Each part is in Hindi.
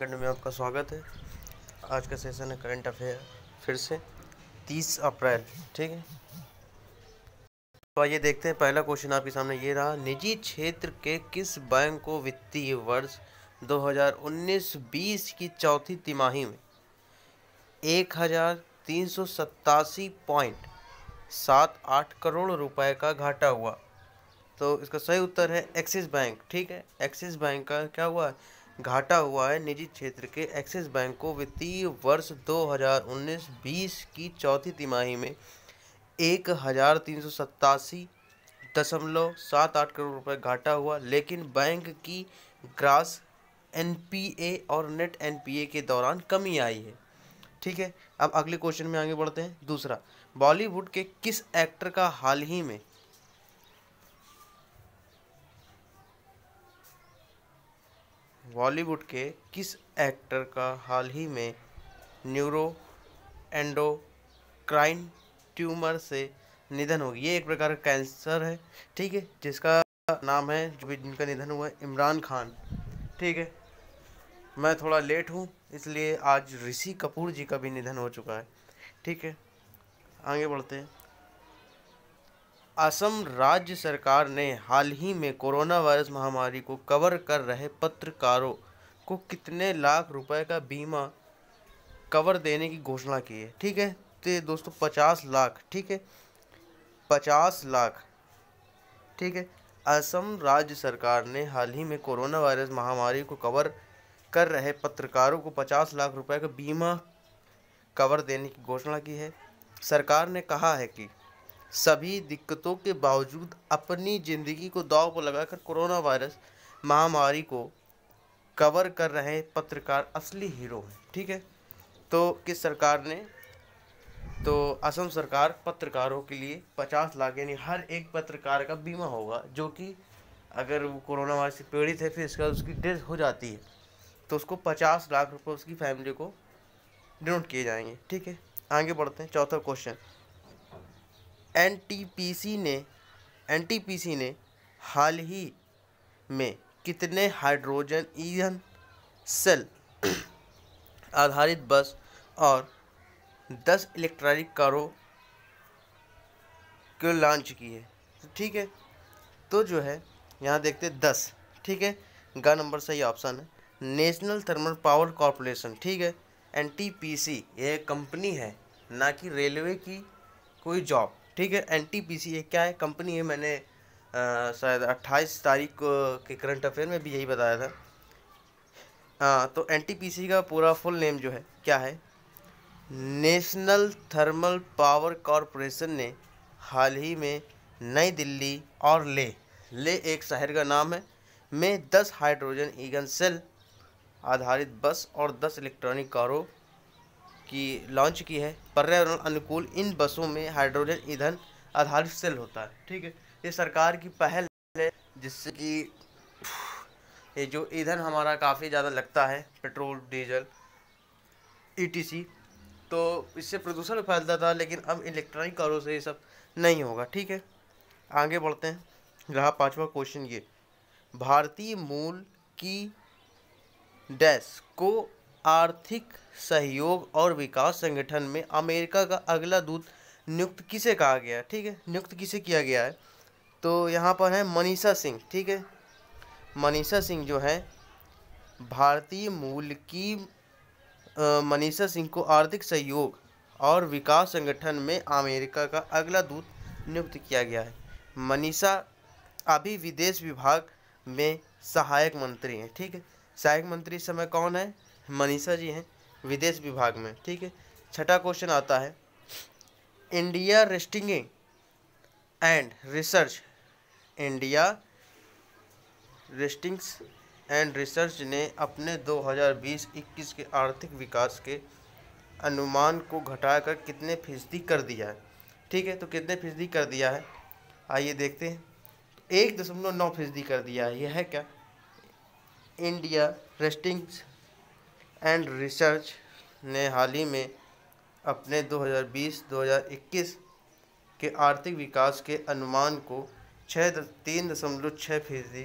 सेकंड में आपका स्वागत है आज का सेशन है करंट अफेयर फिर से 30 अप्रैल ठीक है तो आइए देखते हैं पहला क्वेश्चन आपके सामने ये रहा निजी क्षेत्र के किस बैंक को वित्तीय वर्ष 2019-20 की चौथी तिमाही में एक पॉइंट सात आठ करोड़ रुपए का घाटा हुआ तो इसका सही उत्तर है एक्सिस बैंक ठीक है एक्सिस बैंक का क्या हुआ है घाटा हुआ है निजी क्षेत्र के एक्सिस बैंक को वित्तीय वर्ष 2019-20 की चौथी तिमाही में एक हज़ार तीन सौ सत्तासी दशमलव सात आठ करोड़ रुपए घाटा हुआ लेकिन बैंक की ग्रास एनपीए और नेट एनपीए के दौरान कमी आई है ठीक है अब अगले क्वेश्चन में आगे बढ़ते हैं दूसरा बॉलीवुड के किस एक्टर का हाल ही में बॉलीवुड के किस एक्टर का हाल ही में न्यूरो एंडोक्राइन ट्यूमर से निधन हो गया ये एक प्रकार का कैंसर है ठीक है जिसका नाम है जो भी जिनका निधन हुआ है इमरान खान ठीक है मैं थोड़ा लेट हूँ इसलिए आज ऋषि कपूर जी का भी निधन हो चुका है ठीक है आगे बढ़ते हैं असम राज्य सरकार ने हाल ही में कोरोना वायरस महामारी को कवर कर रहे पत्रकारों को कितने लाख रुपए का बीमा कवर देने की घोषणा की है ठीक है तो दोस्तों पचास लाख ठीक है पचास लाख ठीक है असम राज्य सरकार ने हाल ही में कोरोना वायरस महामारी को कवर कर रहे पत्रकारों को पचास लाख रुपए का बीमा कवर देने की घोषणा की है सरकार ने कहा है कि सभी दिक्कतों के बावजूद अपनी ज़िंदगी को दाव पर लगाकर कोरोना वायरस महामारी को कवर कर रहे पत्रकार असली हीरो हैं ठीक है तो किस सरकार ने तो असम सरकार पत्रकारों के लिए पचास लाख यानी हर एक पत्रकार का बीमा होगा जो कि अगर वो कोरोना वायरस से पीड़ित है फिर इसका उसकी डेथ हो जाती है तो उसको पचास लाख रुपये उसकी फैमिली को डोनेट किए जाएंगे ठीक है आगे बढ़ते हैं चौथा क्वेश्चन एनटीपीसी ने एनटीपीसी ने हाल ही में कितने हाइड्रोजन ईंधन सेल आधारित बस और दस इलेक्ट्रॉनिक कारों को लॉन्च की है ठीक है तो जो है यहाँ देखते दस ठीक है गा नंबर सही ऑप्शन है नेशनल थर्मल पावर कॉरपोरेशन ठीक है एन टी पी सी यह कंपनी है ना कि रेलवे की कोई जॉब ठीक है एन टी पी सी ये क्या है कंपनी है मैंने शायद अट्ठाईस तारीख को के करंट अफेयर में भी यही बताया था हाँ तो एन टी पी सी का पूरा फुल नेम जो है क्या है नेशनल थर्मल पावर कॉरपोरेशन ने हाल ही में नई दिल्ली और ले ले एक शहर का नाम है में दस हाइड्रोजन ईगन सेल आधारित बस और दस इलेक्ट्रॉनिक कारों की लॉन्च की है पर्यावरण अनुकूल इन बसों में हाइड्रोजन ईंधन आधारित सेल होता है ठीक है ये सरकार की पहल है जिससे कि ये जो ईंधन हमारा काफ़ी ज़्यादा लगता है पेट्रोल डीजल ईटीसी e तो इससे प्रदूषण फैलता था लेकिन अब इलेक्ट्रॉनिक कारों से ये सब नहीं होगा ठीक है आगे बढ़ते हैं रहा पांचवा क्वेश्चन ये भारतीय मूल की डैश को आर्थिक सहयोग और विकास संगठन में अमेरिका का अगला दूत नियुक्त किसे कहा गया ठीक है नियुक्त किसे किया गया है तो यहाँ पर है मनीषा सिंह ठीक है मनीषा सिंह जो है भारतीय मूल की मनीषा सिंह को आर्थिक सहयोग और विकास संगठन में अमेरिका का अगला दूत नियुक्त किया गया है मनीषा अभी विदेश विभाग में सहायक मंत्री हैं ठीक है सहायक मंत्री समय कौन है मनीषा जी हैं विदेश विभाग में ठीक है छठा क्वेश्चन आता है India ratings and research India ratings and research ने अपने 2020-21 के आर्थिक विकास के अनुमान को घटाकर कितने फीसदी कर दिया है ठीक है तो कितने फीसदी कर दिया है आइए देखते हैं एक दशमलव नौ फीसदी कर दिया है यह है क्या इंडिया रेस्टिंग्स एंड रिसर्च ने हाल ही में अपने 2020-2021 के आर्थिक विकास के अनुमान को छः तीन दशमलव छः फीसदी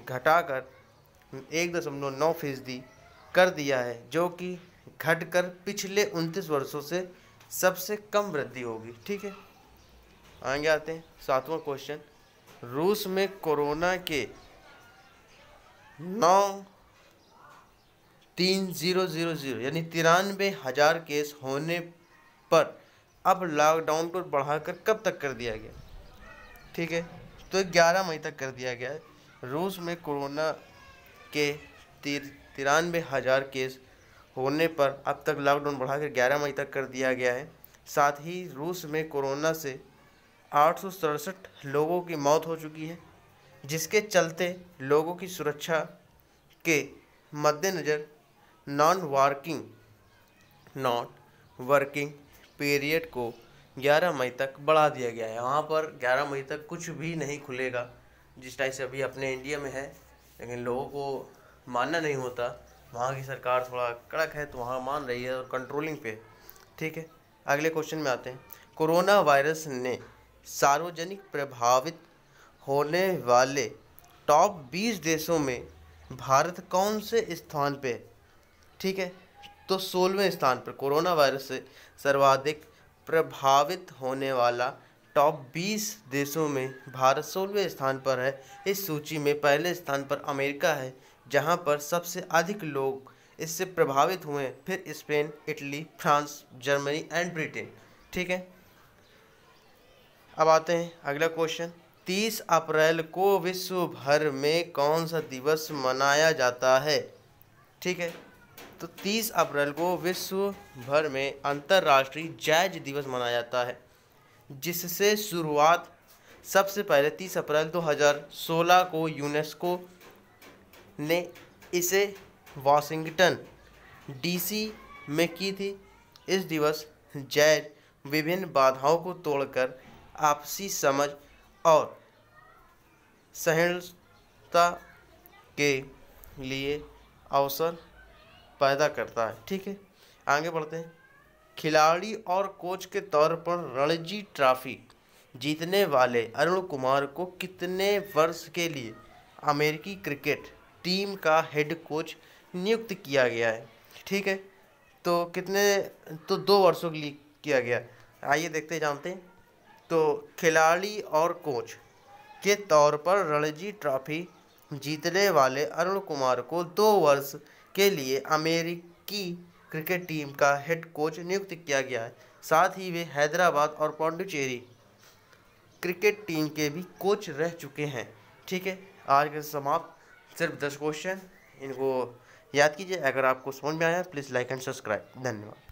घटाकर एक दशमलव नौ फीसदी कर दिया है जो कि घटकर पिछले उनतीस वर्षों से सबसे कम वृद्धि होगी ठीक है आगे आते हैं सातवां क्वेश्चन रूस में कोरोना के नौ तीन ज़ीरो ज़ीरो ज़ीरो यानी तिरानवे हज़ार केस होने पर अब लॉकडाउन को बढ़ाकर कब तक कर दिया गया ठीक है तो ग्यारह मई तक कर दिया गया है रूस में कोरोना के तिर तिरानवे हज़ार केस होने पर अब तक लॉकडाउन बढ़ाकर ग्यारह मई तक कर दिया गया है साथ ही रूस में कोरोना से आठ लोगों की मौत हो चुकी है जिसके चलते लोगों की सुरक्षा के मद्देनज़र non working non working period को 11 मई तक बढ़ा दिया गया है वहाँ पर 11 मई तक कुछ भी नहीं खुलेगा जिस टाइप से अभी अपने इंडिया में है लेकिन लोगों को मानना नहीं होता वहाँ की सरकार थोड़ा कड़क है तो वहाँ मान रही है और कंट्रोलिंग पे ठीक है अगले क्वेश्चन में आते हैं कोरोना वायरस ने सार्वजनिक प्रभावित होने वाले टॉप बीस देशों में भारत कौन से स्थान पर है ठीक है तो सोलहवें स्थान पर कोरोना वायरस से सर्वाधिक प्रभावित होने वाला टॉप 20 देशों में भारत सोलहवें स्थान पर है इस सूची में पहले स्थान पर अमेरिका है जहां पर सबसे अधिक लोग इससे प्रभावित हुए फिर Spain Italy France Germany and Britain ठीक है अब आते हैं अगला क्वेश्चन 30 अप्रैल को विश्व भर में कौन सा दिवस मनाया जाता है ठीक है तो 30 अप्रैल को विश्व भर में अंतर्राष्ट्रीय जैज दिवस मनाया जाता है जिससे शुरुआत सबसे पहले 30 अप्रैल 2016 को यूनेस्को ने इसे वाशिंगटन डीसी में की थी इस दिवस जैज विभिन्न बाधाओं को तोड़कर आपसी समझ और सहिष्णुता के लिए अवसर पैदा करता है ठीक है आगे बढ़ते हैं खिलाड़ी और कोच के तौर पर रणजी ट्रॉफी जीतने वाले अरुण कुमार को कितने वर्ष के लिए अमेरिकी क्रिकेट टीम का हेड कोच नियुक्त किया गया है ठीक है तो कितने तो दो वर्षों के लिए किया गया आइए देखते जानते हैं तो खिलाड़ी और कोच के तौर पर रणजी ट्रॉफी जीतने वाले अरुण कुमार को दो वर्ष के लिए अमेरिकी क्रिकेट टीम का हेड कोच नियुक्त किया गया है साथ ही वे हैदराबाद और पाण्डुचेरी क्रिकेट टीम के भी कोच रह चुके हैं ठीक है आज के समाप्त सिर्फ दस क्वेश्चन इनको याद कीजिए अगर आपको समझ में आया प्लीज़ लाइक एंड सब्सक्राइब धन्यवाद